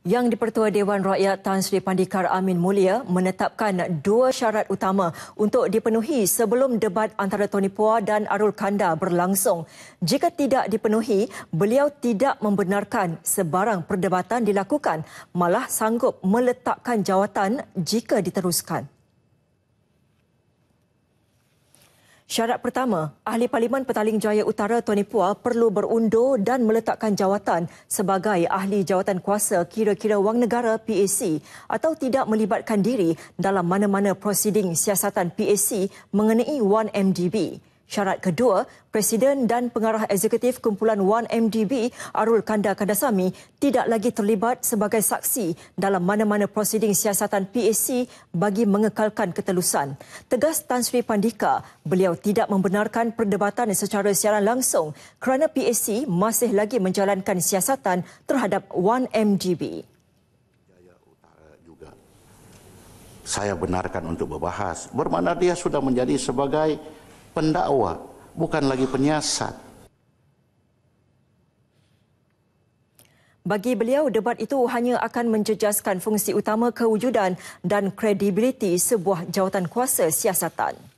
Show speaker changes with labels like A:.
A: Yang di-Pertua Dewan Rakyat Tan Sri Pandikar Amin Mulia menetapkan dua syarat utama untuk dipenuhi sebelum debat antara Tony Pua dan Arul Kanda berlangsung. Jika tidak dipenuhi, beliau tidak membenarkan sebarang perdebatan dilakukan, malah sanggup meletakkan jawatan jika diteruskan. Syarat pertama, Ahli Parlimen Petaling Jaya Utara Tony Pua perlu berundur dan meletakkan jawatan sebagai Ahli Jawatan Kuasa Kira-Kira Wang Negara PAC atau tidak melibatkan diri dalam mana-mana prosiding siasatan PAC mengenai 1MDB. Syarat kedua, Presiden dan Pengarah Eksekutif Kumpulan 1MDB Arul Kanda Kandasami tidak lagi terlibat sebagai saksi dalam mana-mana prosiding siasatan PAC bagi mengekalkan ketelusan. Tegas Tan Sri Pandika, beliau tidak membenarkan perdebatan secara siaran langsung kerana PAC masih lagi menjalankan siasatan terhadap 1MDB.
B: Saya benarkan untuk berbahas. Bermakna dia sudah menjadi sebagai pendakwa, bukan lagi penyiasat.
A: Bagi beliau, debat itu hanya akan menjejaskan fungsi utama kewujudan dan kredibiliti sebuah jawatan kuasa siasatan.